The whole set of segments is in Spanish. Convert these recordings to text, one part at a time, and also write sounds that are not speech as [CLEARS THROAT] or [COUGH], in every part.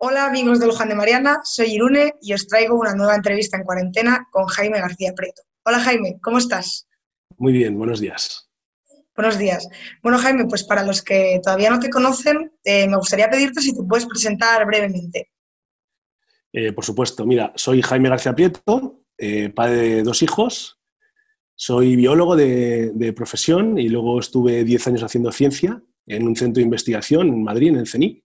Hola amigos de Luján de Mariana, soy Irune y os traigo una nueva entrevista en cuarentena con Jaime García Prieto. Hola Jaime, ¿cómo estás? Muy bien, buenos días. Buenos días. Bueno Jaime, pues para los que todavía no te conocen, eh, me gustaría pedirte si te puedes presentar brevemente. Eh, por supuesto, mira, soy Jaime García Prieto, eh, padre de dos hijos, soy biólogo de, profesión y luego estuve 10 años haciendo ciencia en un centro de investigación en Madrid, en el CENIC.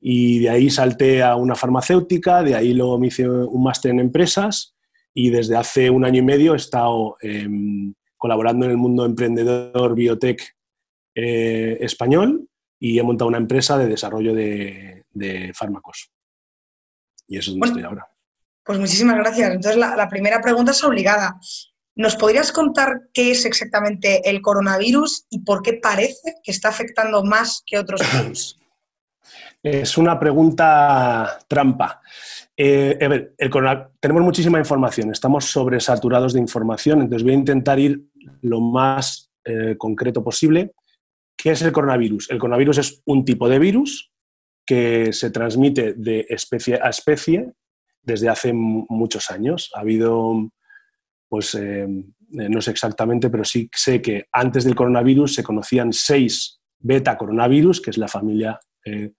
Y de ahí salté a una farmacéutica, de ahí luego me hice un máster en empresas y desde hace un año y medio he estado em, colaborando en el mundo emprendedor biotech eh, español y he montado una empresa de desarrollo de, fármacos. Y eso es donde estoy ahora. Pues muchísimas gracias. Entonces, la, primera pregunta es obligada. ¿Nos podrías contar qué es exactamente el coronavirus y por qué parece que está afectando más que otros [COUGHS] virus? Es una pregunta trampa. Eh, ver, el tenemos muchísima información, estamos sobresaturados de información, entonces voy a intentar ir lo más eh, concreto posible. ¿Qué es el coronavirus? El coronavirus es un tipo de virus que se transmite de especie a especie desde hace muchos años. Ha habido, pues eh, eh, no sé exactamente, pero sí sé que antes del coronavirus se conocían seis beta coronavirus, que es la familia eh,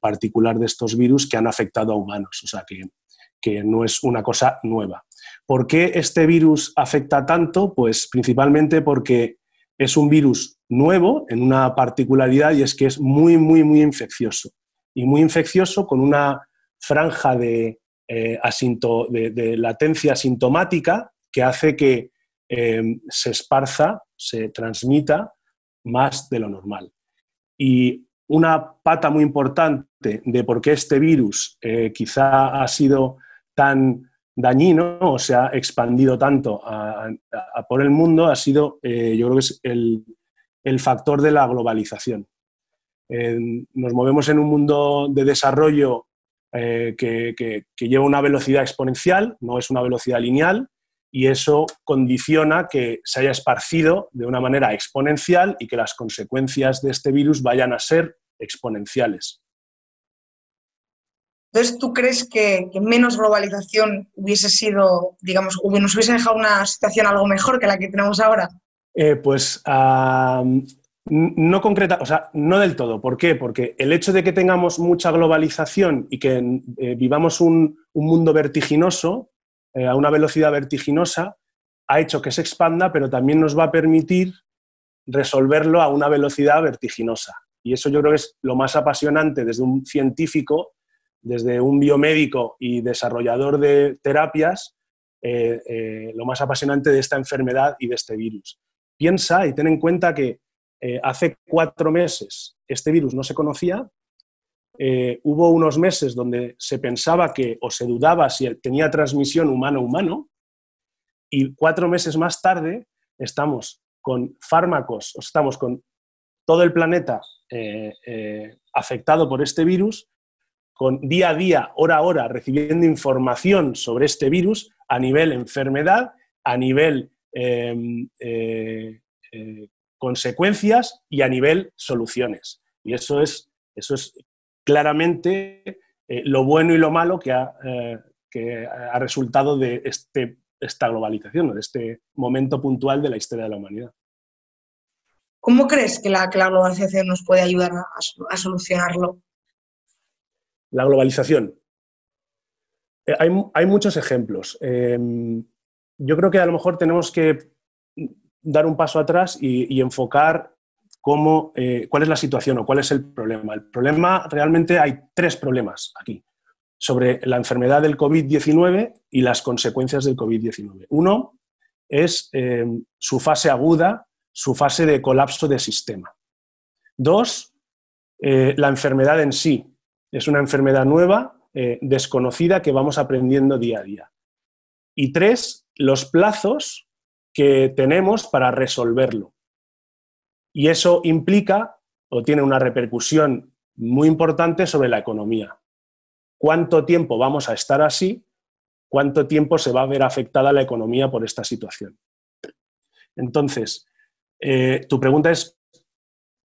particular de estos virus que han afectado a humanos. O sea que, que no es una cosa nueva. ¿Por qué este virus afecta tanto? Pues principalmente porque es un virus nuevo en una particularidad y es que es muy, muy, muy infeccioso. Y muy infeccioso con una franja de, eh, de, latencia asintomática que hace que em, se esparza, se transmita más de lo normal. Y una pata muy importante de por qué este virus eh, quizá ha sido tan dañino o se ha expandido tanto por el mundo ha sido, eh, yo creo que es el, factor de la globalización. nos movemos en un mundo de desarrollo eh, que, lleva una velocidad exponencial, no es una velocidad lineal, y eso condiciona que se haya esparcido de una manera exponencial y que las consecuencias de este virus vayan a ser exponenciales. Entonces, ¿tú crees que, menos globalización hubiese sido, digamos, nos hubiese dejado una situación algo mejor que la que tenemos ahora? Eh, pues no concreta, o sea, no del todo. ¿Por qué? Porque el hecho de que tengamos mucha globalización y que eh, vivamos un, mundo vertiginoso, eh, a una velocidad vertiginosa, ha hecho que se expanda, pero también nos va a permitir resolverlo a una velocidad vertiginosa. Y eso yo creo que es lo más apasionante desde un científico, desde un biomédico y desarrollador de terapias, eh, lo más apasionante de esta enfermedad y de este virus. Piensa y ten en cuenta que eh, hace cuatro meses este virus no se conocía, eh, hubo unos meses donde se pensaba que o se dudaba si tenía transmisión humano-humano, y cuatro meses más tarde estamos con fármacos, estamos con todo el planeta eh, afectado por este virus, con día a día, hora a hora, recibiendo información sobre este virus a nivel enfermedad, a nivel consecuencias y a nivel soluciones. Y eso es, eso es claramente eh, lo bueno y lo malo que ha, eh, que ha resultado de este, esta globalización, de este momento puntual de la historia de la humanidad. ¿Cómo crees que la, globalización nos puede ayudar a, solucionarlo? La globalización. Eh, hay, hay, muchos ejemplos. yo creo que a lo mejor tenemos que dar un paso atrás y, enfocar eh, cuál es la situación o cuál es el problema. El problema, realmente hay tres problemas aquí sobre la enfermedad del COVID-19 y las consecuencias del COVID-19. Uno es eh, su fase aguda, su fase de colapso de sistema. Dos, eh, la enfermedad en sí. Es una enfermedad nueva, desconocida, que vamos aprendiendo día a día. Y tres, los plazos que tenemos para resolverlo. Y eso implica o tiene una repercusión muy importante sobre la economía. ¿Cuánto tiempo vamos a estar así? ¿Cuánto tiempo se va a ver afectada la economía por esta situación? Entonces, eh, tu pregunta es,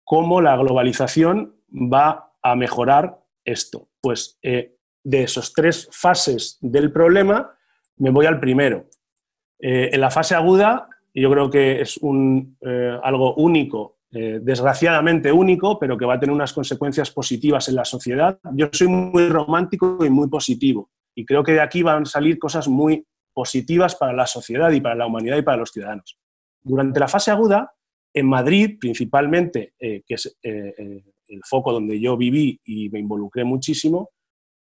¿cómo la globalización va a mejorar esto? Pues eh, de esas tres fases del problema, me voy al primero, eh, en la fase aguda, yo creo que es eh, algo único, eh, desgraciadamente único, pero que va a tener unas consecuencias positivas en la sociedad. Yo soy muy romántico y muy positivo, y creo que de aquí van a salir cosas muy positivas para la sociedad y para la humanidad y para los ciudadanos. Durante la fase aguda, en Madrid, principalmente, que es el foco donde yo viví y me involucré muchísimo,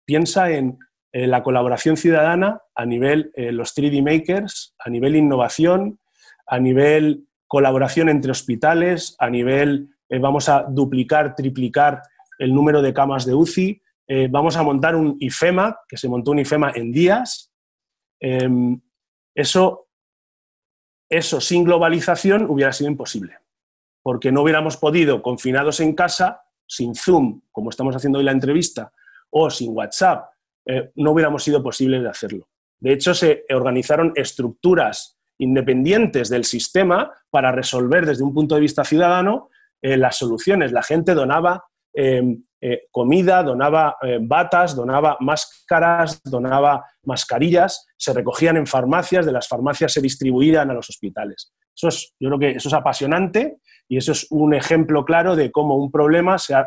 piensa en eh, la colaboración ciudadana a nivel eh, los 3D makers, a nivel innovación, a nivel colaboración entre hospitales, a nivel eh, vamos a duplicar, triplicar el número de camas de UCI, vamos a montar un IFEMA, que se montó un IFEMA en días. Em, eso, eso sin globalización hubiera sido imposible, porque no hubiéramos podido, confinados en casa, sin Zoom, como estamos haciendo hoy la entrevista, o sin WhatsApp, eh, no hubiéramos sido posibles de hacerlo. De hecho, se organizaron estructuras independientes del sistema para resolver desde un punto de vista ciudadano eh, las soluciones. La gente donaba em, eh, comida, donaba batas, donaba máscaras, donaba mascarillas, se recogían en farmacias, de las farmacias se distribuían a los hospitales. Eso es, yo creo que eso es apasionante y eso es un ejemplo claro de cómo un problema se ha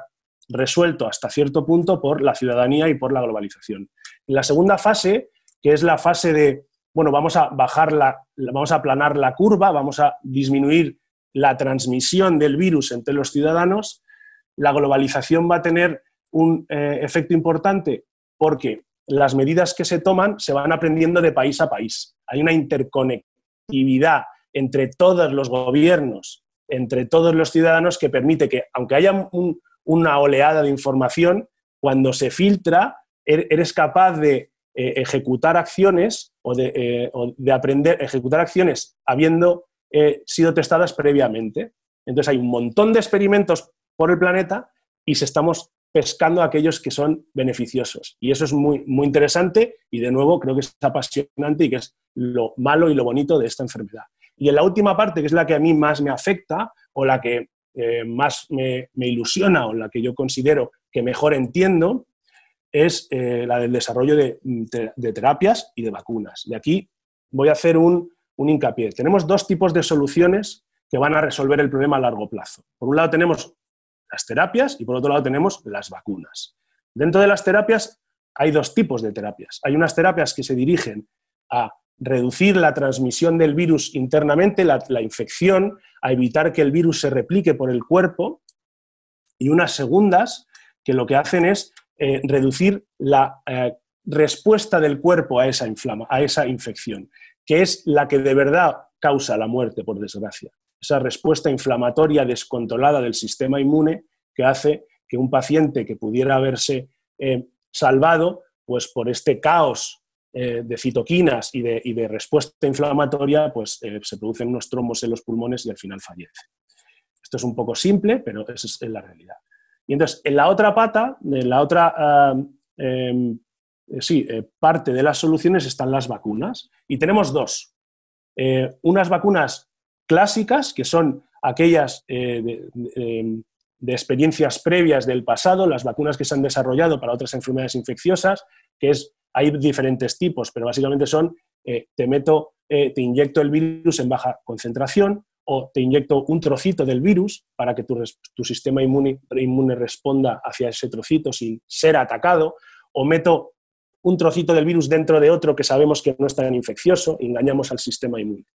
resuelto hasta cierto punto por la ciudadanía y por la globalización. La segunda fase, que es la fase de, bueno, vamos a bajar la, vamos a aplanar la curva, vamos a disminuir la transmisión del virus entre los ciudadanos, la globalización va a tener un eh, efecto importante porque las medidas que se toman se van aprendiendo de país a país. Hay una interconectividad entre todos los gobiernos, entre todos los ciudadanos, que permite que, aunque haya un, una oleada de información, cuando se filtra, er-, eres capaz de eh, ejecutar acciones o de, aprender eh, a aprender, ejecutar acciones habiendo eh, sido testadas previamente. Entonces hay un montón de experimentos por el planeta y se estamos pescando aquellos que son beneficiosos. Y eso es muy, muy interesante y de nuevo creo que es apasionante y que es lo malo y lo bonito de esta enfermedad. Y en la última parte, que es la que a mí más me afecta o la que eh, más me, ilusiona o la que yo considero que mejor entiendo es eh, la del desarrollo de, terapias y de vacunas. Y aquí voy a hacer un hincapié. Tenemos dos tipos de soluciones que van a resolver el problema a largo plazo. Por un lado tenemos las terapias y por otro lado tenemos las vacunas. Dentro de las terapias hay dos tipos de terapias. Hay unas terapias que se dirigen a reducir la transmisión del virus internamente, la, infección, a evitar que el virus se replique por el cuerpo, y unas segundas que lo que hacen es eh, reducir la eh, respuesta del cuerpo a esa, a esa infección, que es la que de verdad causa la muerte, por desgracia. Esa respuesta inflamatoria descontrolada del sistema inmune que hace que un paciente que pudiera haberse eh, salvado, pues por este caos eh, de citoquinas y de, respuesta inflamatoria, pues eh, se producen unos trombos en los pulmones y al final fallece. Esto es un poco simple, pero esa es la realidad. Y entonces, en la otra pata, en la otra ah, em, eh, sí, parte de las soluciones están las vacunas. Y tenemos dos. unas vacunas clásicas, que son aquellas em, de experiencias previas del pasado, las vacunas que se han desarrollado para otras enfermedades infecciosas, que es hay diferentes tipos, pero básicamente son, eh, te meto, eh, te inyecto el virus en baja concentración o te inyecto un trocito del virus para que tu, sistema inmune, responda hacia ese trocito sin ser atacado, o meto un trocito del virus dentro de otro que sabemos que no está tan infeccioso, engañamos al sistema inmune.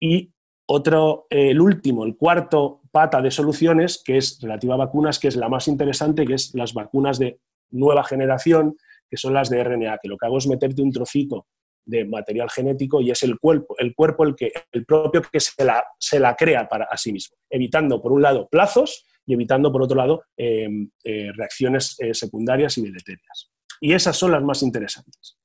Y otro, eh, el último, el cuarto pata de soluciones, que es relativa a vacunas, que es la más interesante, que es las vacunas de nueva generación, que son las de RNA, que lo que hago es meterte un trocito de material genético y es el cuerpo, el cuerpo el que el propio que se la, se la crea para a sí mismo, evitando por un lado plazos y evitando por otro lado em, eh, reacciones eh, secundarias y deleterias. Y esas son las más interesantes.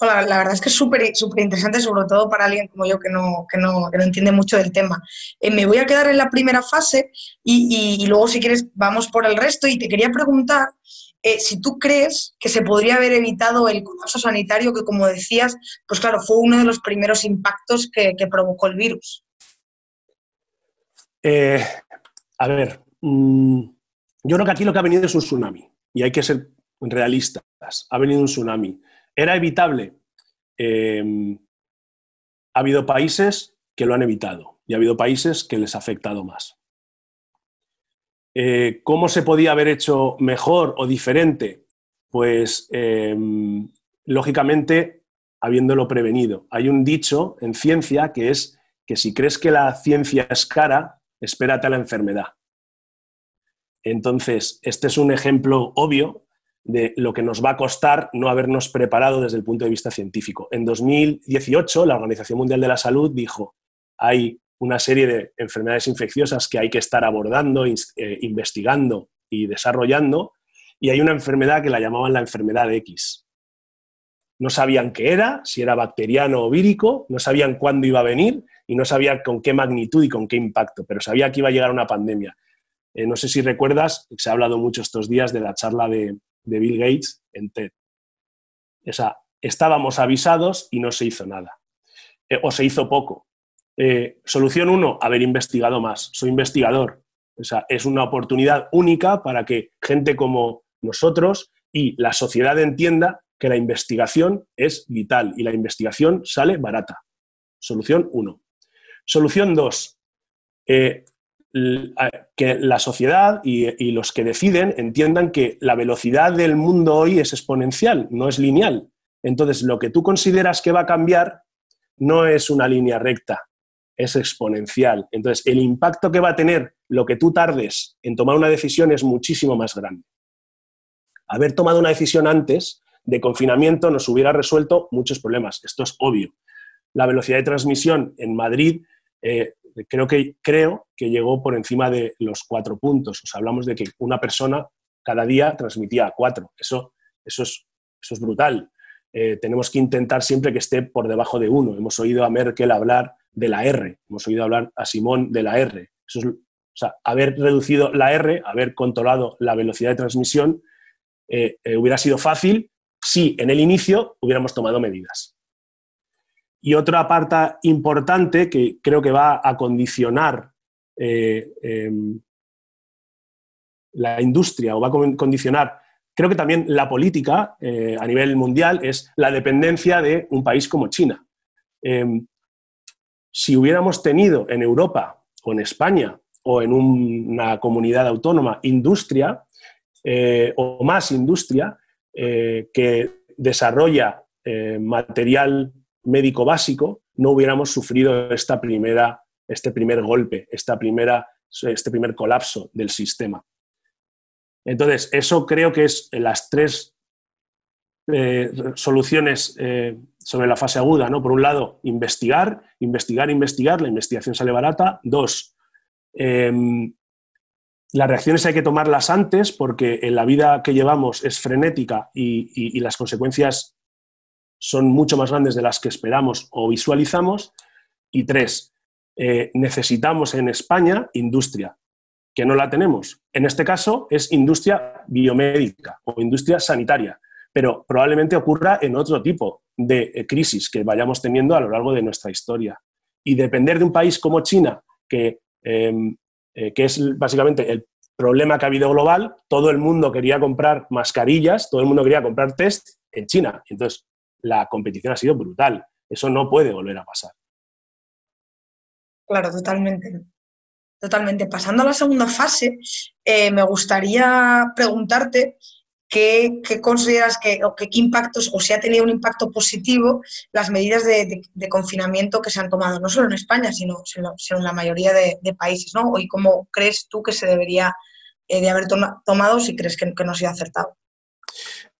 Hola, la verdad es que es súper interesante, sobre todo para alguien como yo que no, no, entiende mucho del tema. Eh, me voy a quedar en la primera fase y, luego, si quieres, vamos por el resto. Y te quería preguntar eh, si tú crees que se podría haber evitado el colapso sanitario que, como decías, pues claro, fue uno de los primeros impactos que, provocó el virus. Eh, a ver, mm, yo creo que aquí lo que ha venido es un tsunami y hay que ser realistas. Ha venido un tsunami. ¿Era evitable? Eh, ha habido países que lo han evitado y ha habido países que les ha afectado más. Eh, ¿Cómo se podía haber hecho mejor o diferente? Pues eh, lógicamente habiéndolo prevenido. Hay un dicho en ciencia que es que si crees que la ciencia es cara, espérate a la enfermedad. Entonces, este es un ejemplo obvio de lo que nos va a costar no habernos preparado desde el punto de vista científico. En 2018, la Organización Mundial de la Salud dijo, hay una serie de enfermedades infecciosas que hay que estar abordando, eh, investigando y desarrollando, y hay una enfermedad que la llamaban la enfermedad X. No sabían qué era, si era bacteriano o vírico, no sabían cuándo iba a venir y no sabían con qué magnitud y con qué impacto, pero sabía que iba a llegar una pandemia. Eh, no sé si recuerdas, se ha hablado mucho estos días de la charla de, Bill Gates en TED. O estábamos avisados y no se hizo nada, eh, o se hizo poco. Eh, solución 1, haber investigado más. Soy investigador. O sea, es una oportunidad única para que gente como nosotros y la sociedad entienda que la investigación es vital y la investigación sale barata. Solución 1. Solución 2. Eh, que la sociedad y los que deciden entiendan que la velocidad del mundo hoy es exponencial, no es lineal. Entonces, lo que tú consideras que va a cambiar no es una línea recta, es exponencial. Entonces, el impacto que va a tener lo que tú tardes en tomar una decisión es muchísimo más grande. Haber tomado una decisión antes de confinamiento nos hubiera resuelto muchos problemas. Esto es obvio. La velocidad de transmisión en Madrid eh, creo, que, creo que llegó por encima de los cuatro puntos. O sea, hablamos de que una persona cada día transmitía cuatro. Eso, eso, es, eso es brutal. Eh, tenemos que intentar siempre que esté por debajo de uno. Hemos oído a Merkel hablar de la R. Hemos oído hablar a Simón de la R. o sea, haber reducido la R, haber controlado la velocidad de transmisión, eh, eh, hubiera sido fácil si en el inicio hubiéramos tomado medidas. Y otra parte importante que creo que va a condicionar eh, em, la industria o va a condicionar, creo que también la política a nivel mundial, es la dependencia de un país como China. Em, si hubiéramos tenido en Europa o en España o en una comunidad autónoma industria eh, o más industria eh, que desarrolla eh, material médico básico, no hubiéramos sufrido esta primera, este primer golpe, esta primera, este primer colapso del sistema. Entonces, eso creo que es las tres soluciones sobre la fase aguda, ¿no? Por un lado, investigar, investigar, investigar, la investigación sale barata. Dos, em, las reacciones hay que tomarlas antes porque en la vida que llevamos es frenética y, las consecuencias son mucho más grandes de las que esperamos o visualizamos. Y tres, eh, necesitamos en España industria, que no la tenemos. En este caso es industria biomédica o industria sanitaria, pero probablemente ocurra en otro tipo de eh, crisis que vayamos teniendo a lo largo de nuestra historia. Y depender de un país como China, que, em, eh, que es básicamente el problema que ha habido global, todo el mundo quería comprar mascarillas, todo el mundo quería comprar test en China. Entonces, la competición ha sido brutal. Eso no puede volver a pasar. Claro, totalmente. Totalmente. Pasando a la segunda fase, eh, me gustaría preguntarte ¿Qué, consideras que, o qué, impactos, o si ha tenido un impacto positivo las medidas de, confinamiento que se han tomado, no solo en España, sino, en la mayoría de, países, ¿no? ¿Y cómo crees tú que se debería eh, de haber tomado si crees que, no se ha acertado?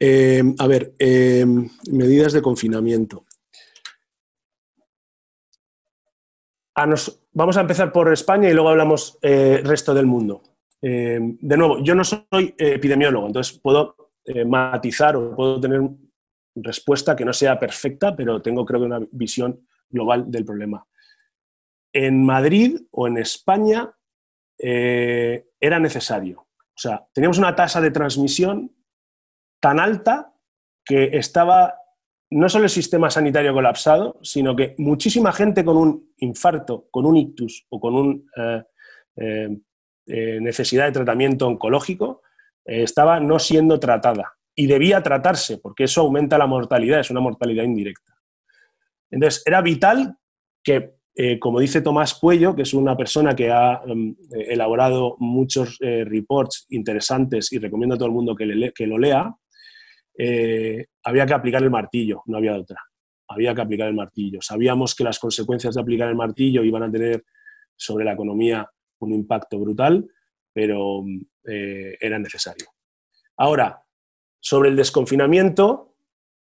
Eh, a ver, eh, medidas de confinamiento. vamos a empezar por España y luego hablamos resto del mundo. de nuevo, yo no soy epidemiólogo, entonces puedo eh, matizar o puedo tener respuesta que no sea perfecta, pero tengo creo que una visión global del problema. En Madrid o en España eh, era necesario. O sea, teníamos una tasa de transmisión tan alta que estaba no solo el sistema sanitario colapsado, sino que muchísima gente con un infarto, con un ictus o con una eh, necesidad de tratamiento oncológico eh, estaba no siendo tratada y debía tratarse porque eso aumenta la mortalidad, es una mortalidad indirecta. Entonces, era vital que, eh, como dice Tomás Cuello, que es una persona que ha em, elaborado muchos eh, reports interesantes y recomiendo a todo el mundo que, le, que lo lea, había que aplicar el martillo, no había otra. Había que aplicar el martillo. Sabíamos que las consecuencias de aplicar el martillo iban a tener sobre la economía un impacto brutal pero eh, era necesario. Ahora, sobre el desconfinamiento,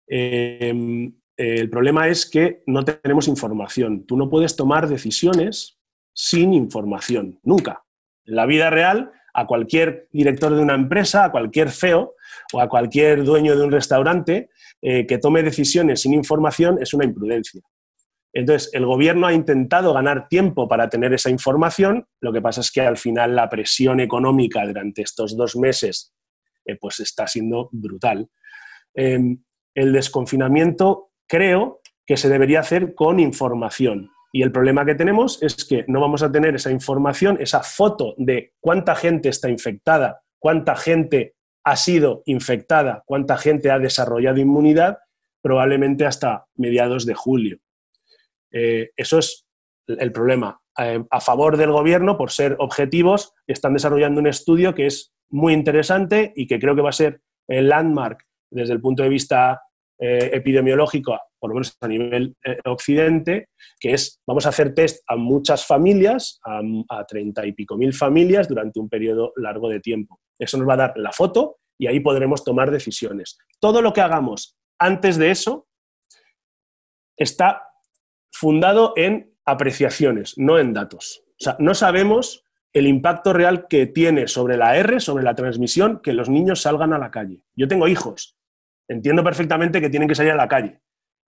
em, el problema es que no tenemos información. Tú no puedes tomar decisiones sin información, nunca. En la vida real, a cualquier director de una empresa, a cualquier feo o a cualquier dueño de un restaurante eh, que tome decisiones sin información es una imprudencia. Entonces, el gobierno ha intentado ganar tiempo para tener esa información, lo que pasa es que al final la presión económica durante estos dos meses eh, pues está siendo brutal. Em, el desconfinamiento creo que se debería hacer con información. Y el problema que tenemos es que no vamos a tener esa información, esa foto de cuánta gente está infectada, cuánta gente ha sido infectada, cuánta gente ha desarrollado inmunidad, probablemente hasta mediados de julio. Eh, eso es el problema. Eh, a favor del gobierno, por ser objetivos, están desarrollando un estudio que es muy interesante y que creo que va a ser el landmark desde el punto de vista eh, epidemiológico, por lo menos a nivel occidente, que es vamos a hacer test a muchas familias, a treinta y pico mil familias durante un periodo largo de tiempo. Eso nos va a dar la foto y ahí podremos tomar decisiones. Todo lo que hagamos antes de eso está fundado en apreciaciones, no en datos. O sea, no sabemos el impacto real que tiene sobre la R, sobre la transmisión, que los niños salgan a la calle. Yo tengo hijos, entiendo perfectamente que tienen que salir a la calle.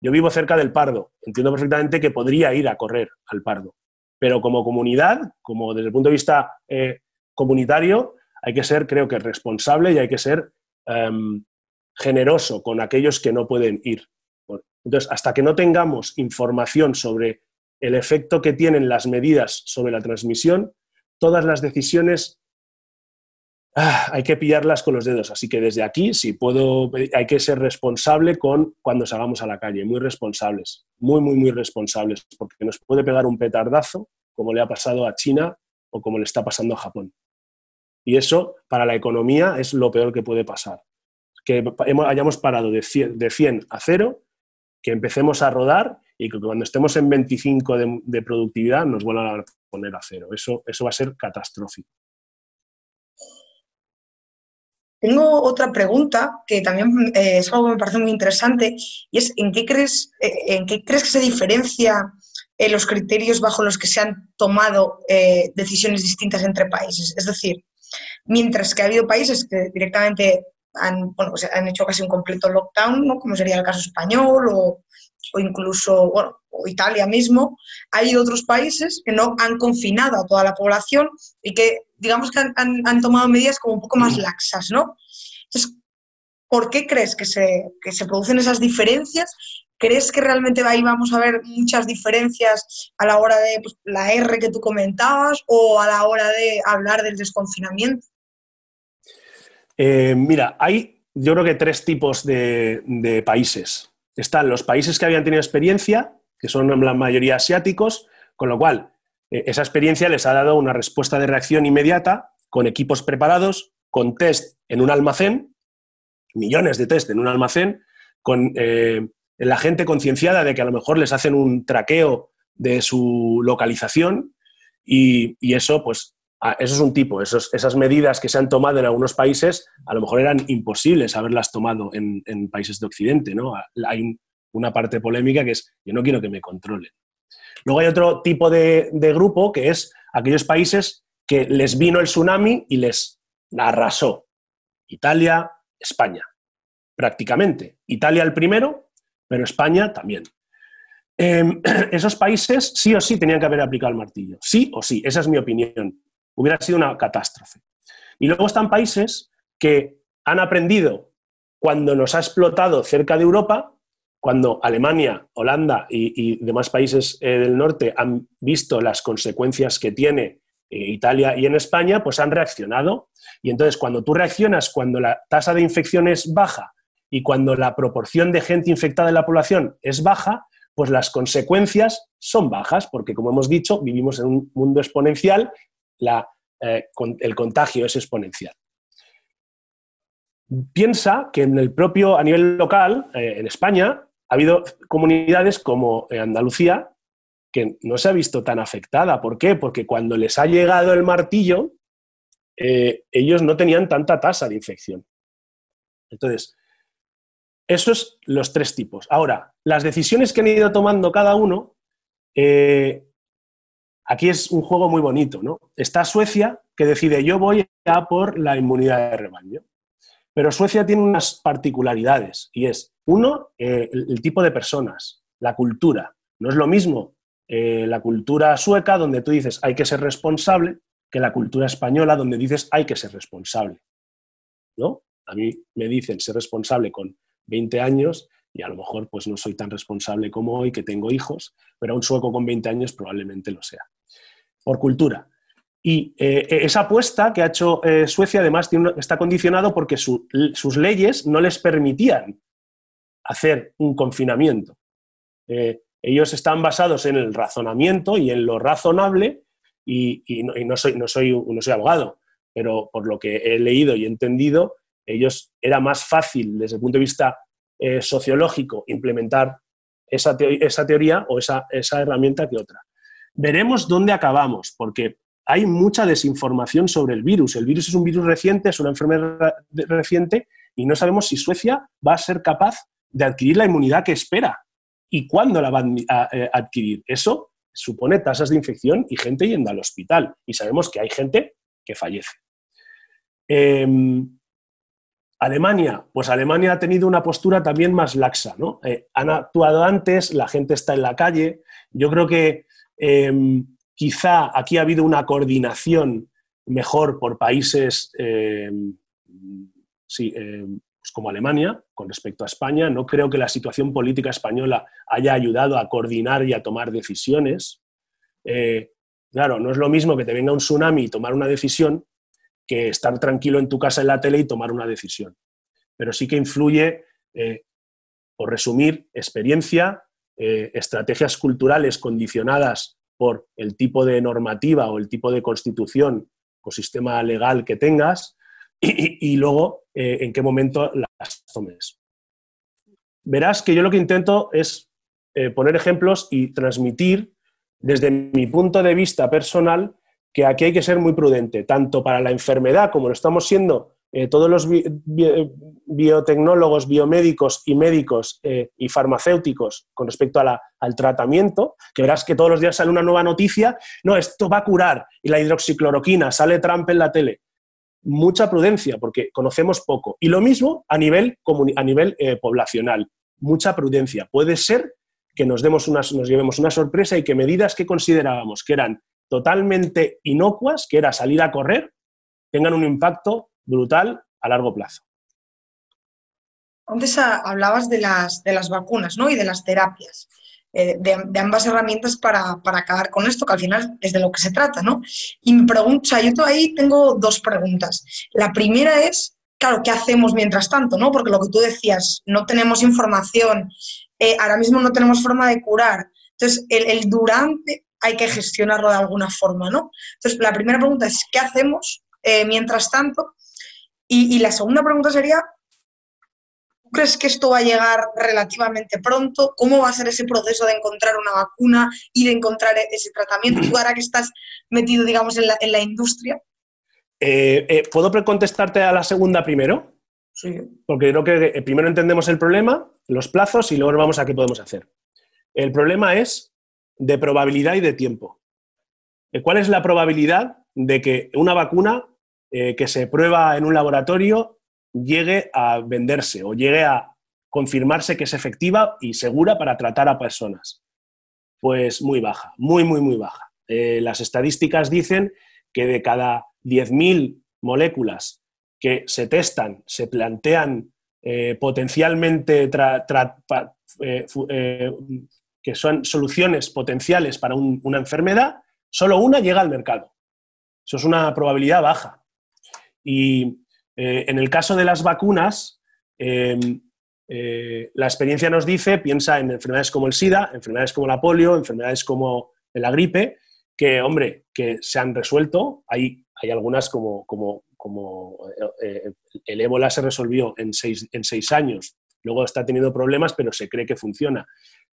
Yo vivo cerca del Pardo, entiendo perfectamente que podría ir a correr al Pardo. Pero como comunidad, como desde el punto de vista eh, comunitario, hay que ser, creo que, responsable y hay que ser em, generoso con aquellos que no pueden ir. Entonces, hasta que no tengamos información sobre el efecto que tienen las medidas sobre la transmisión, todas las decisiones ah, hay que pillarlas con los dedos. Así que desde aquí, si puedo, hay que ser responsable con cuando salgamos a la calle, muy responsables, muy, muy, muy responsables, porque nos puede pegar un petardazo, como le ha pasado a China o como le está pasando a Japón. Y eso, para la economía, es lo peor que puede pasar. Que hayamos parado de 100 a 0 que empecemos a rodar y que cuando estemos en 25 de, productividad nos vuelvan a poner a cero. Eso, eso va a ser catastrófico. Tengo otra pregunta que también eh, es algo que me parece muy interesante y es ¿en qué crees, eh, ¿en qué crees que se diferencia eh, los criterios bajo los que se han tomado decisiones distintas entre países? Es decir, mientras que ha habido países que directamente han, bueno, pues, han hecho casi un completo lockdown, ¿no? como sería el caso español o, incluso bueno, o Italia mismo, hay otros países que no han confinado a toda la población y que digamos que han, tomado medidas como un poco más laxas, ¿no? Entonces, ¿por qué crees que se, que se producen esas diferencias? ¿Crees que realmente ahí vamos a ver muchas diferencias a la hora de pues, la R que tú comentabas o a la hora de hablar del desconfinamiento? Eh, mira, hay yo creo que tres tipos de, países. Están los países que habían tenido experiencia, que son la mayoría asiáticos, con lo cual eh, esa experiencia les ha dado una respuesta de reacción inmediata, con equipos preparados, con test en un almacén, millones de test en un almacén, con eh, la gente concienciada de que a lo mejor les hacen un traqueo de su localización y eso pues Ah, eso es un tipo, esas medidas que se han tomado en algunos países a lo mejor eran imposibles haberlas tomado en, países de Occidente, ¿no? Ah, hay una parte polémica que es, yo no quiero que me controlen. Luego hay otro tipo de, grupo que es aquellos países que les vino el tsunami y les arrasó. Italia, España, prácticamente. Italia el primero, pero España también. Em, [CLEARS THROAT] esos países sí o sí tenían que haber aplicado el martillo, sí o sí, esa es mi opinión hubiera sido una catástrofe. Y luego están países que han aprendido cuando nos ha explotado cerca de Europa, cuando Alemania, Holanda y, demás países eh, del norte han visto las consecuencias que tiene eh, Italia y en España, pues han reaccionado. Y entonces cuando tú reaccionas, cuando la tasa de infección es baja y cuando la proporción de gente infectada en la población es baja, pues las consecuencias son bajas, porque como hemos dicho, vivimos en un mundo exponencial la, eh, el contagio es exponencial. Piensa que en el propio, a nivel local, eh, en España, ha habido comunidades como eh, Andalucía que no se ha visto tan afectada. ¿Por qué? Porque cuando les ha llegado el martillo, ellos no tenían tanta tasa de infección. Entonces, esos son los tres tipos. Ahora, las decisiones que han ido tomando cada uno aquí es un juego muy bonito, ¿no? Está Suecia, que decide yo voy a por la inmunidad de rebaño. Pero Suecia tiene unas particularidades y es, uno, eh, el, tipo de personas, la cultura. No es lo mismo eh, la cultura sueca, donde tú dices hay que ser responsable, que la cultura española, donde dices hay que ser responsable. ¿No? A mí me dicen ser responsable con 20 años y a lo mejor pues no soy tan responsable como hoy que tengo hijos, pero a un sueco con 20 años probablemente lo sea por cultura. Y eh, e-, esa apuesta que ha hecho eh, Suecia, además, está condicionado porque sus leyes no les permitían hacer un confinamiento. Eh, ellos están basados en el razonamiento y en lo razonable, y, no, soy, no, soy, soy abogado, pero por lo que he leído y entendido, ellos era más fácil desde el punto de vista sociológico implementar esa, teoría o esa, esa herramienta que otra. Veremos dónde acabamos, porque hay mucha desinformación sobre el virus. El virus es un virus reciente, es una enfermedad reciente, y no sabemos si Suecia va a ser capaz de adquirir la inmunidad que espera y cuándo la va a eh, adquirir. Eso supone tasas de infección y gente yendo al hospital. Y sabemos que hay gente que fallece. Em, Alemania, pues Alemania ha tenido una postura también más laxa, eh, han actuado antes, la gente está en la calle. Yo creo que Em, quizá aquí ha habido una coordinación mejor por países em, em, pues como Alemania con respecto a España. No creo que la situación política española haya ayudado a coordinar y a tomar decisiones. Eh, claro, no es lo mismo que te venga un tsunami y tomar una decisión que estar tranquilo en tu casa en la tele y tomar una decisión. Pero sí que influye, eh, por resumir, experiencia, eh, estrategias culturales condicionadas por el tipo de normativa o el tipo de constitución o sistema legal que tengas [CLEARS THROAT] y, luego eh, en qué momento las tomes. Verás que yo lo que intento es eh, poner ejemplos y transmitir desde mi punto de vista personal que aquí hay que ser muy prudente, tanto para la enfermedad como lo estamos siendo eh, todos los eh, biotecnólogos, biomédicos y médicos eh, y farmacéuticos con respecto al tratamiento, que verás que todos los días sale una nueva noticia, no, esto va a curar y la hidroxicloroquina, sale trampa en la tele. Mucha prudencia porque conocemos poco. Y lo mismo a nivel, a nivel poblacional, mucha prudencia. Puede ser que nos, demos nos llevemos una sorpresa y que medidas que considerábamos que eran totalmente inocuas, que era salir a correr, tengan un impacto brutal a largo plazo. Antes ah, hablabas de las, de las vacunas ¿no? y de las terapias, eh, de, ambas herramientas para, acabar con esto, que al final es de lo que se trata. ¿no? Y me pregunta, yo ahí tengo dos preguntas. La primera es, claro, ¿qué hacemos mientras tanto? ¿no? Porque lo que tú decías, no tenemos información, eh, ahora mismo no tenemos forma de curar. Entonces, el, durante, hay que gestionarlo de alguna forma, ¿no? Entonces, la primera pregunta es, ¿qué hacemos eh, mientras tanto? Y, la segunda pregunta sería, ¿Tú crees que esto va a llegar relativamente pronto? ¿Cómo va a ser ese proceso de encontrar una vacuna y de encontrar e-, ese tratamiento? Tú ahora que estás metido, digamos, en la, industria. Eh, eh, ¿Puedo contestarte a la segunda primero? Sí. Porque creo que eh, primero entendemos el problema, los plazos y luego vamos a qué podemos hacer. El problema es de probabilidad y de tiempo. ¿Cuál es la probabilidad de que una vacuna eh, que se prueba en un laboratorio llegue a venderse o llegue a confirmarse que es efectiva y segura para tratar a personas? Pues muy baja, muy, muy, muy baja. Eh, las estadísticas dicen que de cada 10.000 moléculas que se testan, se plantean eh, potencialmente que son soluciones potenciales para una enfermedad, solo una llega al mercado. Eso es una probabilidad baja. Y eh, en el caso de las vacunas, eh, eh, la experiencia nos dice, piensa en enfermedades como el SIDA, enfermedades como la polio, enfermedades como la gripe, que, hombre, que se han resuelto. Hay, algunas como, el ébola se resolvió en seis, en seis años. Luego está teniendo problemas, pero se cree que funciona.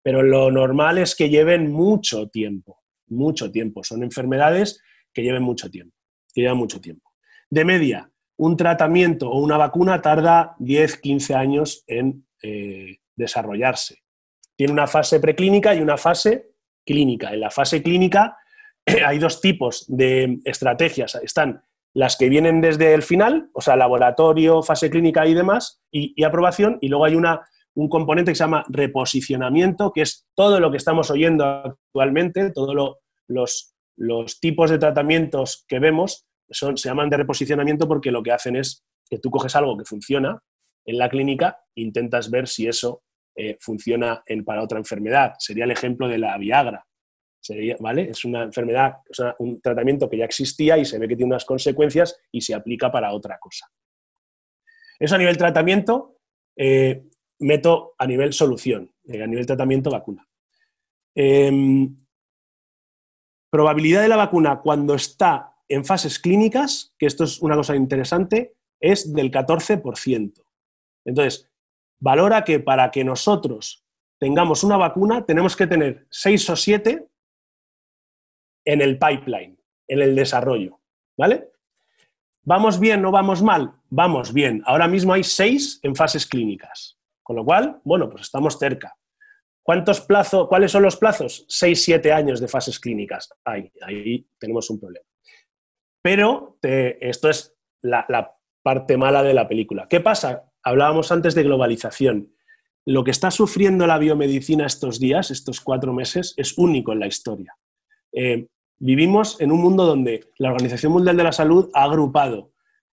Pero lo normal es que lleven mucho tiempo, mucho tiempo. Son enfermedades que lleven mucho tiempo, que llevan mucho tiempo. De media, un tratamiento o una vacuna tarda 10, 15 años en eh, desarrollarse. Tiene una fase preclínica y una fase clínica. En la fase clínica [CLEARS THROAT] hay dos tipos de estrategias. Están las que vienen desde el final, o sea, laboratorio, fase clínica y demás, y, aprobación, y luego hay un componente que se llama reposicionamiento, que es todo lo que estamos oyendo actualmente, todos los, los tipos de tratamientos que vemos se llaman de reposicionamiento porque lo que hacen es que tú coges algo que funciona en la clínica e intentas ver si eso eh, funciona para otra enfermedad. Sería el ejemplo de la Viagra. ¿vale? Es una enfermedad, un tratamiento que ya existía y se ve que tiene unas consecuencias y se aplica para otra cosa. Eso a nivel tratamiento, eh, meto a nivel solución, eh, a nivel tratamiento vacuna. Em, probabilidad de la vacuna cuando está en fases clínicas, que esto es una cosa interesante, es del 14%. Entonces, valora que para que nosotros tengamos una vacuna, tenemos que tener 6 o 7 en el pipeline, en el desarrollo. ¿Vale? ¿Vamos bien, no vamos mal? Vamos bien. Ahora mismo hay 6 en fases clínicas. Con lo cual, bueno, pues estamos cerca. ¿Cuántos plazos, ¿Cuáles son los plazos? 6-7 años de fases clínicas. ahí tenemos un problema. Pero eh, esto es la, parte mala de la película. ¿Qué pasa? Hablábamos antes de globalización. Lo que está sufriendo la biomedicina estos días, estos cuatro meses, es único en la historia. Eh, vivimos en un mundo donde la Organización Mundial de la Salud ha agrupado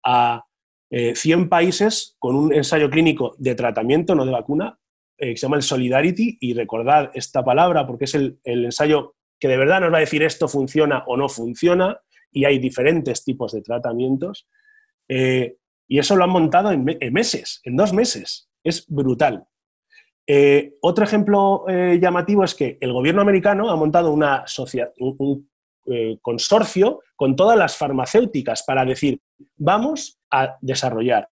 a 100 eh, países con un ensayo clínico de tratamiento, no de vacuna, que se llama el Solidarity, y recordad esta palabra porque es el ensayo que de verdad nos va a decir esto funciona o no funciona, y hay diferentes tipos de tratamientos. Eh, y eso lo han montado en, meses, en dos meses. Es brutal. Eh, otro ejemplo eh, llamativo es que el gobierno americano ha montado una un consorcio con todas las farmacéuticas para decir, vamos a desarrollar.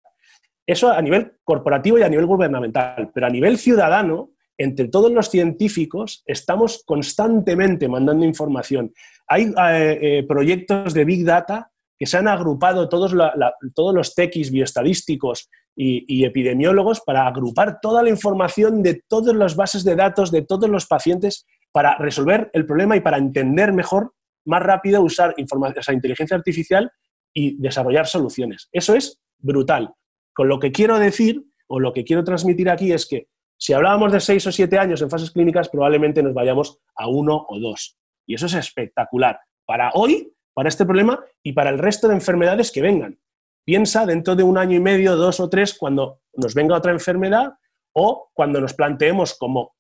Eso a nivel corporativo y a nivel gubernamental, pero a nivel ciudadano, entre todos los científicos estamos constantemente mandando información. Hay eh, eh, proyectos de Big Data que se han agrupado todos, los tequis bioestadísticos y, epidemiólogos para agrupar toda la información de todas las bases de datos de todos los pacientes para resolver el problema y para entender mejor, más rápido, usar información, inteligencia artificial y desarrollar soluciones. Eso es brutal. Con lo que quiero decir o lo que quiero transmitir aquí es que si hablábamos de seis o siete años en fases clínicas, probablemente nos vayamos a uno o dos. Y eso es espectacular para hoy, para este problema y para el resto de enfermedades que vengan. Piensa dentro de un año y medio, dos o tres, cuando nos venga otra enfermedad o cuando nos planteemos como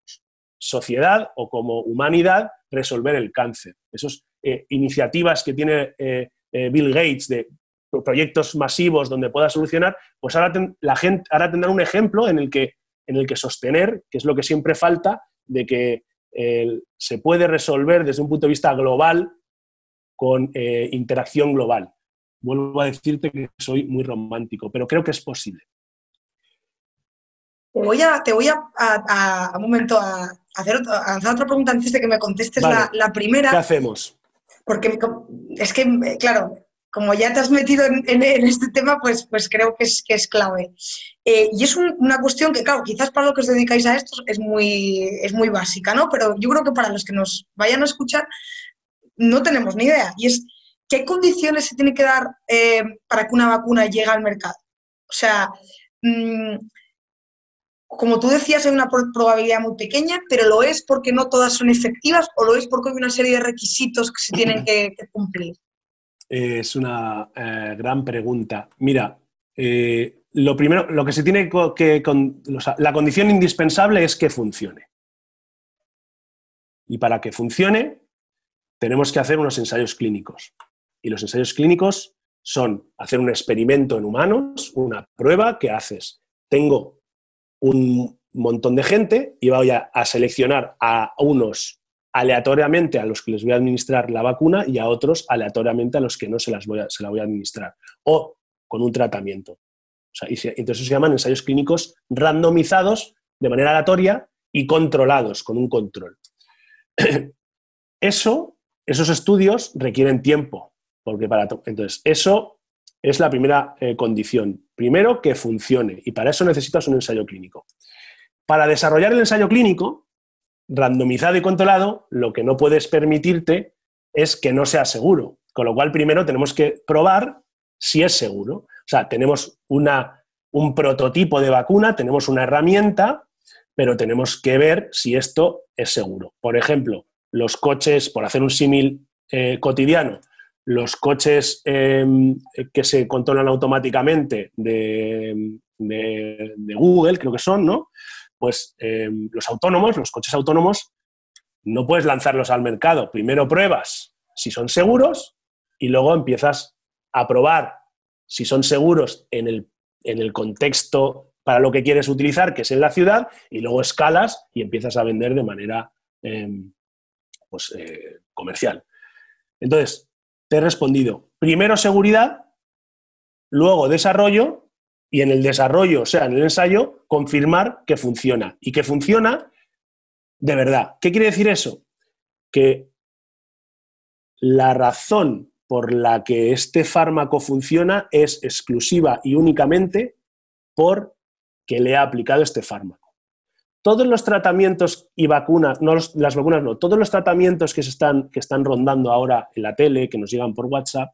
sociedad o como humanidad resolver el cáncer. Esas eh, iniciativas que tiene eh, eh, Bill Gates de proyectos masivos donde pueda solucionar, pues ahora, la gente, ahora tendrán un ejemplo en el que en el que sostener, que es lo que siempre falta, de que se puede resolver desde un punto de vista global con eh, interacción global. Vuelvo a decirte que soy muy romántico, pero creo que es posible. Te voy a, te voy a, momento a, hacer, otra pregunta antes de que me contestes la, primera. ¿Qué hacemos? Porque es que, eh, claro, como ya te has metido en, este tema, pues, pues creo que es, que es clave. Eh, y es una cuestión que, claro, quizás para los que os dedicáis a esto es muy, muy básica, ¿no? Pero yo creo que para los que nos vayan a escuchar no tenemos ni idea. Y es, ¿qué condiciones se tiene que dar eh, para que una vacuna llegue al mercado? O sea, mm, como tú decías, hay una probabilidad muy pequeña, pero lo es porque no todas son efectivas o lo es porque hay una serie de requisitos que se tienen que, cumplir. Es una eh, gran pregunta. Mira, lo primero, lo que se tiene que, la condición indispensable es que funcione. Y para que funcione, tenemos que hacer unos ensayos clínicos. Y los ensayos clínicos son hacer un experimento en humanos, una prueba que haces. Tengo un montón de gente y voy a, seleccionar a unos aleatoriamente a los que les voy a administrar la vacuna y a otros aleatoriamente a los que no se, las se la voy a administrar. O con un tratamiento entonces se llaman ensayos clínicos randomizados de manera aleatoria y controlados, con un control. [CLEARS THROAT] Eso, esos estudios requieren tiempo, porque para entonces eso es la primera eh, condición. Primero, que funcione, y para eso necesitas un ensayo clínico. Para desarrollar el ensayo clínico, randomizado y controlado, lo que no puedes permitirte es que no sea seguro. Con lo cual, primero tenemos que probar si es seguro. O sea, tenemos un prototipo de vacuna, tenemos una herramienta, pero tenemos que ver si esto es seguro. Por ejemplo, los coches, por hacer un símil eh, cotidiano, los coches em, que se controlan automáticamente de, Google, creo que son, ¿no? Pues em, los autónomos, los coches autónomos, no puedes lanzarlos al mercado. Primero pruebas si son seguros y luego empiezas a probar si son seguros en el, contexto para lo que quieres utilizar, que es en la ciudad, y luego escalas y empiezas a vender de manera em, pues, eh, comercial. Entonces, te he respondido, primero seguridad, luego desarrollo, y en el desarrollo, o sea, en el ensayo, confirmar que funciona y que funciona de verdad. ¿Qué quiere decir eso? Que la razón por la que este fármaco funciona es exclusiva y únicamente por que le ha aplicado este fármaco. Todos los tratamientos y vacunas, no las vacunas no, todos los tratamientos que, se están, que están rondando ahora en la tele, que nos llegan por WhatsApp,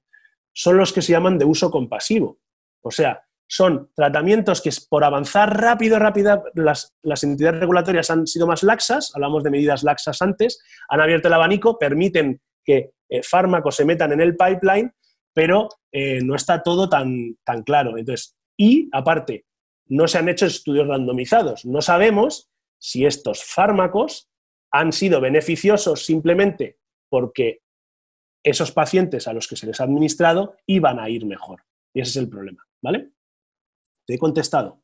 son los que se llaman de uso compasivo. O sea, son tratamientos que por avanzar rápido, rápido, las, entidades regulatorias han sido más laxas, hablamos de medidas laxas antes, han abierto el abanico, permiten que eh, fármacos se metan en el pipeline, pero eh, no está todo tan, tan claro. Entonces, y aparte, no se han hecho estudios randomizados. No sabemos si estos fármacos han sido beneficiosos simplemente porque esos pacientes a los que se les ha administrado iban a ir mejor. Y ese es el problema, ¿vale? Te he contestado.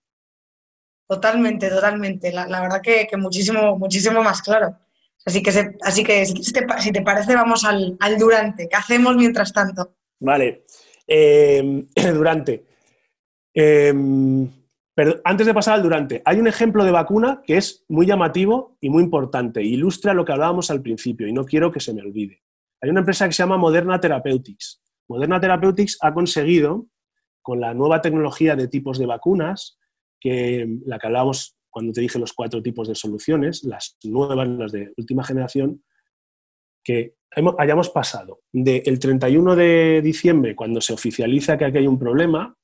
Totalmente, totalmente. La, verdad que, que, muchísimo, muchísimo más claro. Así que, así que si, te, parece, vamos al, durante. ¿Qué hacemos mientras tanto? Vale. Em, [CLEARS THROAT] durante. Em, pero antes de pasar al durante, hay un ejemplo de vacuna que es muy llamativo y muy importante. Ilustra lo que hablábamos al principio y no quiero que se me olvide. Hay una empresa que se llama Moderna Therapeutics. Moderna Therapeutics ha conseguido, con la nueva tecnología de tipos de vacunas, que la que hablábamos cuando te dije los cuatro tipos de soluciones, las nuevas, las de última generación, que hayamos pasado del 31 de diciembre, cuando se oficializa que aquí hay un problema,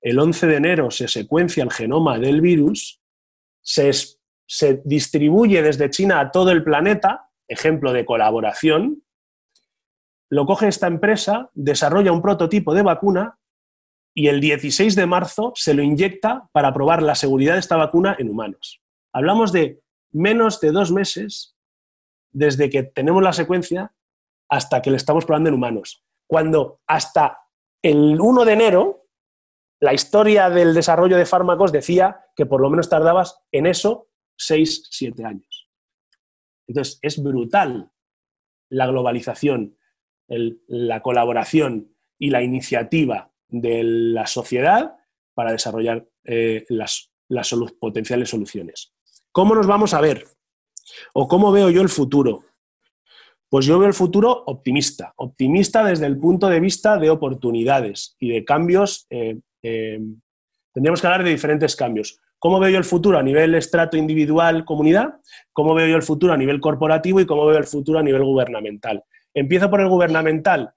el 11 de enero se secuencia el genoma del virus, se distribuye desde China a todo el planeta, ejemplo de colaboración, lo coge esta empresa, desarrolla un prototipo de vacuna y el 16 de marzo se lo inyecta para probar la seguridad de esta vacuna en humanos. Hablamos de menos de dos meses desde que tenemos la secuencia hasta que la estamos probando en humanos. Cuando hasta el 1 de enero la historia del desarrollo de fármacos decía que por lo menos tardabas en eso 6, 7 años. Entonces, es brutal la globalización, la colaboración y la iniciativa de la sociedad para desarrollar eh, las, potenciales soluciones. ¿Cómo nos vamos a ver? ¿O cómo veo yo el futuro? Pues yo veo el futuro optimista, optimista desde el punto de vista de oportunidades y de cambios. Eh, eh, tendríamos que hablar de diferentes cambios. ¿Cómo veo yo el futuro a nivel estrato individual, comunidad? ¿Cómo veo yo el futuro a nivel corporativo y cómo veo el futuro a nivel gubernamental? Empiezo por el gubernamental.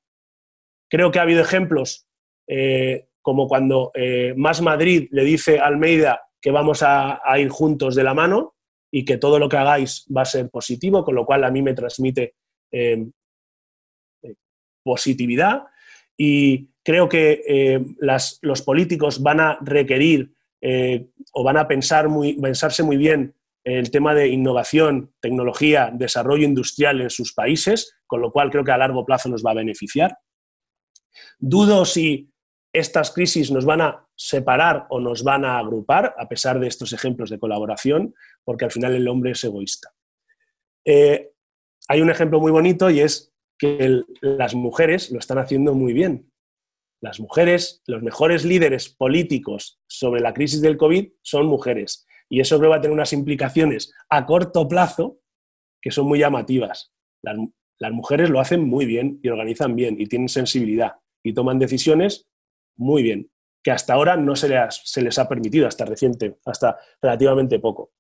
Creo que ha habido ejemplos eh, como cuando eh, Más Madrid le dice a Almeida que vamos a, ir juntos de la mano y que todo lo que hagáis va a ser positivo, con lo cual a mí me transmite em, eh, positividad y creo que los políticos van a requerir o van a pensar pensarse muy bien el tema de innovación, tecnología, desarrollo industrial en sus países, con lo cual creo que a largo plazo nos va a beneficiar. Dudo si estas crisis nos van a separar o nos van a agrupar, a pesar de estos ejemplos de colaboración, porque al final el hombre es egoísta. Eh, hay un ejemplo muy bonito y es que las mujeres lo están haciendo muy bien. Las mujeres, los mejores líderes políticos sobre la crisis del COVID son mujeres. Y eso va a tener unas implicaciones a corto plazo que son muy llamativas. las mujeres lo hacen muy bien y organizan bien y tienen sensibilidad y toman decisiones muy bien, que hasta ahora no se les, ha permitido, hasta reciente, hasta relativamente poco.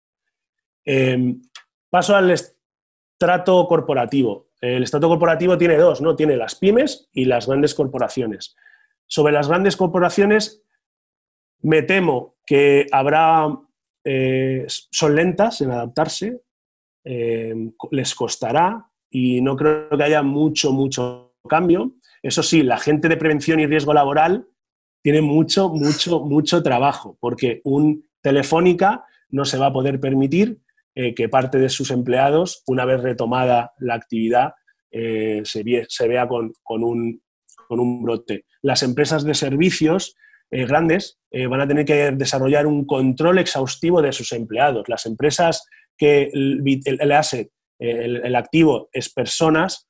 Em, paso al estrato corporativo. El estrato corporativo tiene dos, ¿no? Tiene las pymes y las grandes corporaciones. Sobre las grandes corporaciones, me temo que habrá, eh, son lentas en adaptarse, em, les costará y no creo que haya mucho, mucho cambio. Eso sí, la gente de prevención y riesgo laboral tiene mucho, mucho, mucho trabajo, porque un Telefónica no se va a poder permitir eh, que parte de sus empleados, una vez retomada la actividad, eh, se, vea con, un, brote. Las empresas de servicios eh, grandes van a tener que desarrollar un control exhaustivo de sus empleados. Las empresas que el, asset, el activo es personas,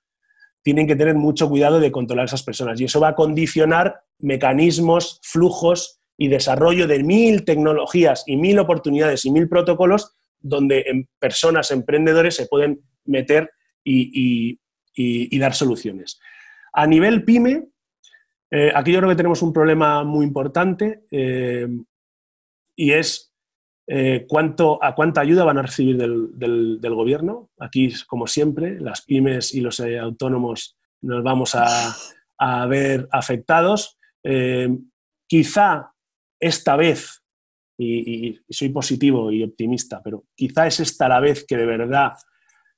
tienen que tener mucho cuidado de controlar a esas personas. Y eso va a condicionar mecanismos, flujos y desarrollo de mil tecnologías y mil oportunidades y mil protocolos donde em, personas, emprendedores se pueden meter y, dar soluciones. A nivel pyme, eh, aquí yo creo que tenemos un problema muy importante eh, y es eh, a cuánta ayuda van a recibir del, gobierno. Aquí, como siempre, las pymes y los eh, autónomos nos vamos a, ver afectados. Eh, quizá esta vez, y, soy positivo y optimista, pero quizá es esta la vez que de verdad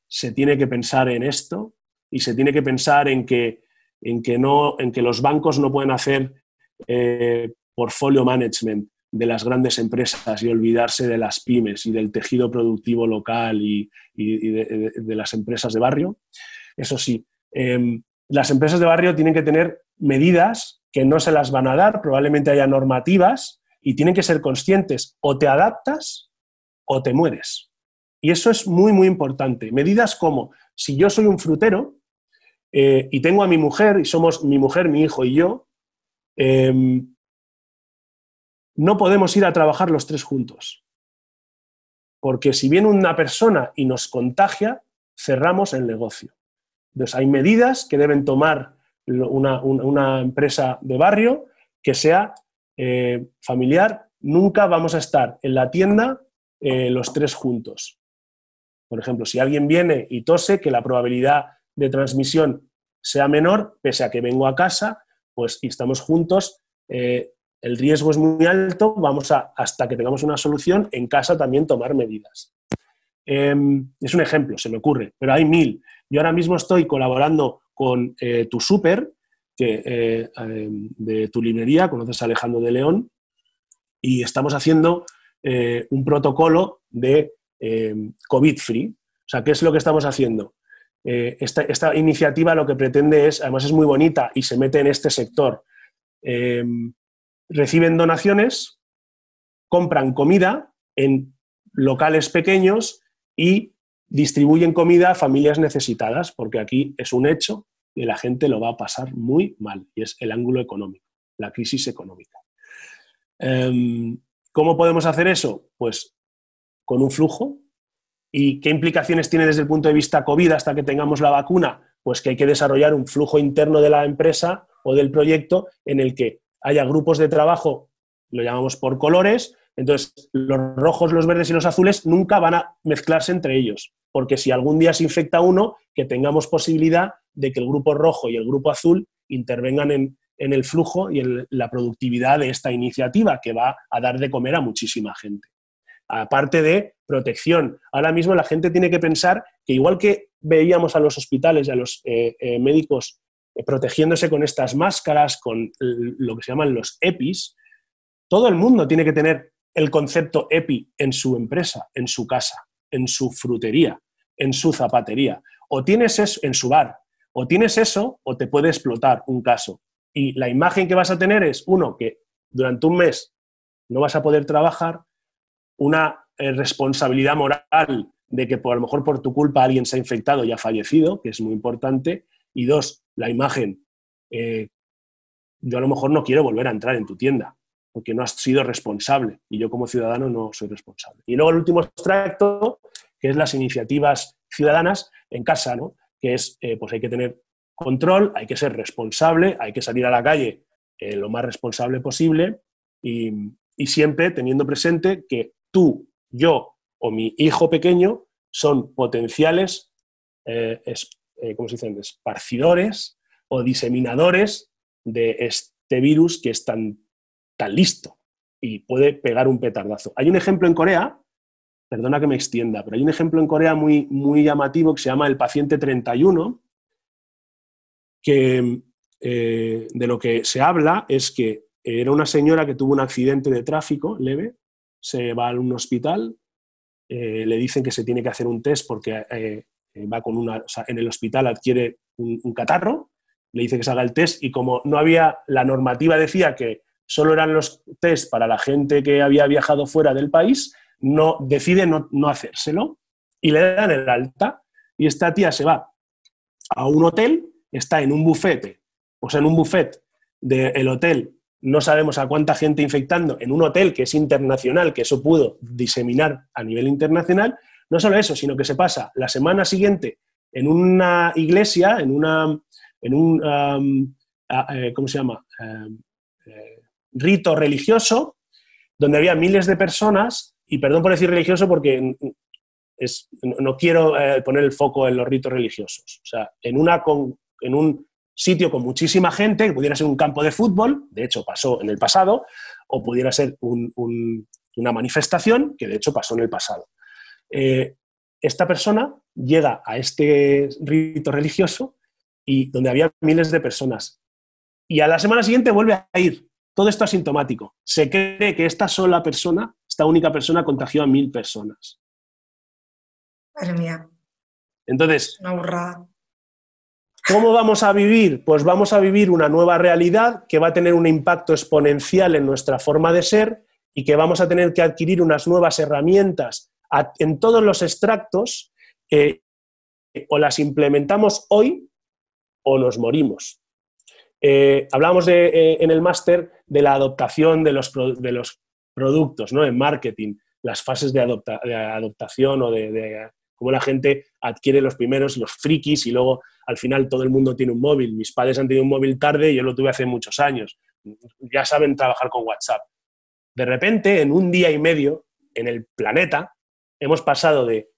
se tiene que pensar en esto y se tiene que pensar en que los bancos no pueden hacer portfolio management, de las grandes empresas y olvidarse de las pymes y del tejido productivo local y, de, las empresas de barrio. Eso sí, em, las empresas de barrio tienen que tener medidas que no se las van a dar, probablemente haya normativas y tienen que ser conscientes, o te adaptas o te mueres. Y eso es muy, muy importante. Medidas como, si yo soy un frutero eh, y tengo a mi mujer y somos mi mujer, mi hijo y yo, em, no podemos ir a trabajar los tres juntos. Porque si viene una persona y nos contagia, cerramos el negocio. Entonces, hay medidas que deben tomar una, empresa de barrio que sea eh, familiar. Nunca vamos a estar en la tienda eh, los tres juntos. Por ejemplo, si alguien viene y tose, que la probabilidad de transmisión sea menor, pese a que vengo a casa, pues y estamos juntos, eh, el riesgo es muy alto, vamos a, hasta que tengamos una solución, en casa también tomar medidas. Em, es un ejemplo, se me ocurre, pero hay mil. Yo ahora mismo estoy colaborando con eh, Tu Super, que, eh, em, de tu librería, conoces a Alejandro de León, y estamos haciendo eh, un protocolo de em, COVID-free. O sea, ¿qué es lo que estamos haciendo? Esta, iniciativa lo que pretende es, además es muy bonita y se mete en este sector reciben donaciones, compran comida en locales pequeños y distribuyen comida a familias necesitadas, porque aquí es un hecho y la gente lo va a pasar muy mal, y es el ángulo económico, la crisis económica. Em, ¿Cómo podemos hacer eso? Pues con un flujo. ¿Y qué implicaciones tiene desde el punto de vista COVID hasta que tengamos la vacuna? Pues que hay que desarrollar un flujo interno de la empresa o del proyecto en el que haya grupos de trabajo, lo llamamos por colores, entonces los rojos, los verdes y los azules nunca van a mezclarse entre ellos, porque si algún día se infecta uno, que tengamos posibilidad de que el grupo rojo y el grupo azul intervengan en, el flujo y en la productividad de esta iniciativa que va a dar de comer a muchísima gente. Aparte de protección, ahora mismo la gente tiene que pensar que igual que veíamos a los hospitales y a los eh, eh, médicos eh, protegiéndose con estas máscaras, con lo que se llaman los EPIs, todo el mundo tiene que tener el concepto EPI en su empresa, en su casa, en su frutería, en su zapatería, o tienes eso en su bar, o tienes eso o te puede explotar un caso. Y la imagen que vas a tener es, uno, que durante un mes no vas a poder trabajar, una eh, responsabilidad moral de que por, a lo mejor por tu culpa alguien se ha infectado y ha fallecido, que es muy importante, y dos, la imagen, eh, yo a lo mejor no quiero volver a entrar en tu tienda, porque no has sido responsable y yo como ciudadano no soy responsable. Y luego el último extracto, que es las iniciativas ciudadanas en casa, que es, eh, pues hay que tener control, hay que ser responsable, hay que salir a la calle eh, lo más responsable posible y, siempre teniendo presente que tú, yo o mi hijo pequeño son potenciales eh, ¿cómo se dicen?, esparcidores o diseminadores de este virus que es tan, listo y puede pegar un petardazo. Hay un ejemplo en Corea, perdona que me extienda, pero hay un ejemplo en Corea muy, muy llamativo que se llama el paciente 31, que eh, de lo que se habla es que era una señora que tuvo un accidente de tráfico leve, se va a un hospital, eh, le dicen que se tiene que hacer un test porque eh, va con una, en el hospital adquiere un, catarro, le dice que se haga el test y como no había, la normativa decía que solo eran los tests para la gente que había viajado fuera del país, no, decide no, hacérselo y le dan el alta y esta tía se va a un hotel, está en un bufete, o sea, en un buffet del hotel no sabemos a cuánta gente infectando en un hotel que es internacional, que eso pudo diseminar a nivel internacional, no solo eso, sino que se pasa la semana siguiente en una iglesia, en una, en un, eh, ¿cómo se llama? Em, eh, rito religioso, donde había miles de personas, y perdón por decir religioso porque no quiero eh, poner el foco en los ritos religiosos, o sea, en, una en un sitio con muchísima gente, que pudiera ser un campo de fútbol, de hecho pasó en el pasado, o pudiera ser una manifestación, que de hecho pasó en el pasado. Eh, esta persona llega a este rito religioso y donde había miles de personas. Y a la semana siguiente vuelve a ir. Todo esto asintomático. Se cree que esta sola persona, esta única persona, contagió a mil personas. Entonces. ¿Cómo vamos a vivir? Pues vamos a vivir una nueva realidad que va a tener un impacto exponencial en nuestra forma de ser y que vamos a tener que adquirir unas nuevas herramientas en todos los extractos, eh, o las implementamos hoy o nos morimos. Eh, hablamos eh, en el máster de la adoptación de los, de productos, ¿no? En marketing, las fases de, adoptación o de, de cómo la gente adquiere los primeros, los frikis, y luego al final todo el mundo tiene un móvil. Mis padres han tenido un móvil tarde, y yo lo tuve hace muchos años. Ya saben trabajar con WhatsApp. De repente, en un día y medio, en el planeta, hemos pasado de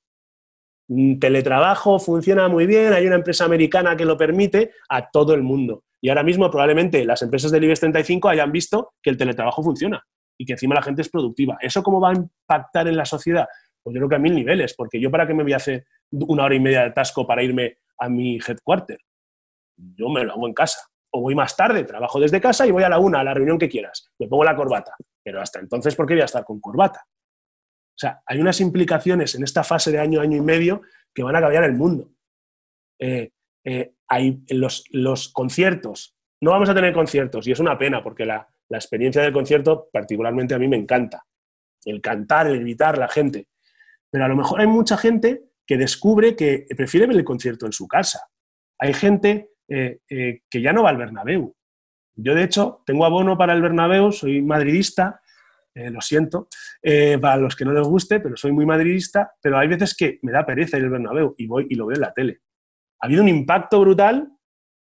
mm, teletrabajo, funciona muy bien, hay una empresa americana que lo permite, a todo el mundo. Y ahora mismo probablemente las empresas del IBEX 35 hayan visto que el teletrabajo funciona y que encima la gente es productiva. ¿Eso cómo va a impactar en la sociedad? Pues yo creo que a mil niveles, porque yo para qué me voy a hacer una hora y media de atasco para irme a mi headquarter. Yo me lo hago en casa. O voy más tarde, trabajo desde casa y voy a la una, a la reunión que quieras. Me pongo la corbata. Pero hasta entonces, ¿por qué voy a estar con corbata? O sea, hay unas implicaciones en esta fase de año, año y medio que van a cambiar el mundo. Eh, eh, hay los, conciertos. No vamos a tener conciertos y es una pena porque la, experiencia del concierto particularmente a mí me encanta. El cantar, el gritar, la gente. Pero a lo mejor hay mucha gente que descubre que prefiere ver el concierto en su casa. Hay gente eh, que ya no va al Bernabéu. Yo, de hecho, tengo abono para el Bernabéu, soy madridista, eh, lo siento, eh, para los que no les guste, pero soy muy madridista, pero hay veces que me da pereza ir al Bernabéu y voy y lo veo en la tele. Ha habido un impacto brutal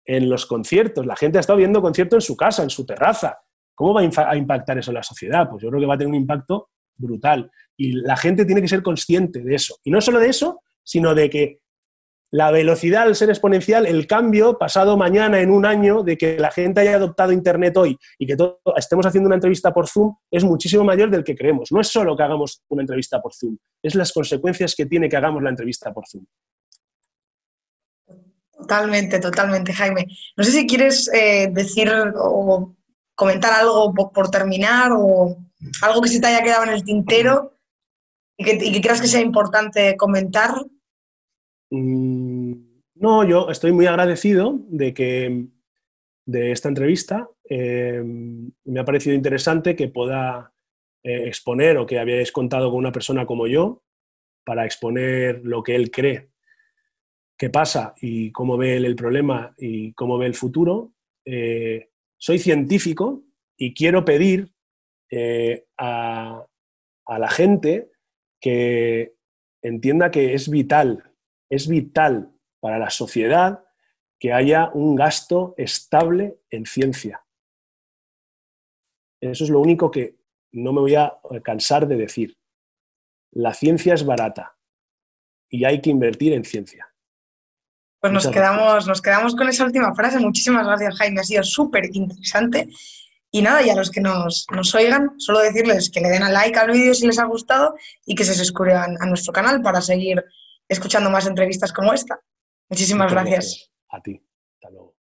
en los conciertos, la gente ha estado viendo conciertos en su casa, en su terraza. ¿Cómo va a impactar eso en la sociedad? Pues yo creo que va a tener un impacto brutal y la gente tiene que ser consciente de eso. Y no solo de eso, sino de que la velocidad al ser exponencial, el cambio pasado mañana en un año de que la gente haya adoptado Internet hoy y que estemos haciendo una entrevista por Zoom es muchísimo mayor del que creemos. No es solo que hagamos una entrevista por Zoom, es las consecuencias que tiene que hagamos la entrevista por Zoom. Totalmente, totalmente, Jaime. No sé si quieres eh, decir o comentar algo por, terminar o algo que se te haya quedado en el tintero y que creas que sea importante comentar Mm, no, yo estoy muy agradecido de que de esta entrevista. Eh, me ha parecido interesante que pueda eh, exponer o que habíais contado con una persona como yo para exponer lo que él cree que pasa y cómo ve él el problema y cómo ve el futuro. Eh, soy científico y quiero pedir a, a la gente que entienda que es vital es vital para la sociedad que haya un gasto estable en ciencia. Eso es lo único que no me voy a eh, cansar de decir. La ciencia es barata y hay que invertir en ciencia. Pues nos quedamos, nos quedamos con esa última frase. Muchísimas gracias, Jaime. Ha sido súper interesante. Y nada, y a los que nos, nos, oigan, solo decirles que le den a like al vídeo si les ha gustado y que se suscriban a nuestro canal para seguir escuchando más entrevistas como esta. Muchísimas gracias. A ti. Hasta luego.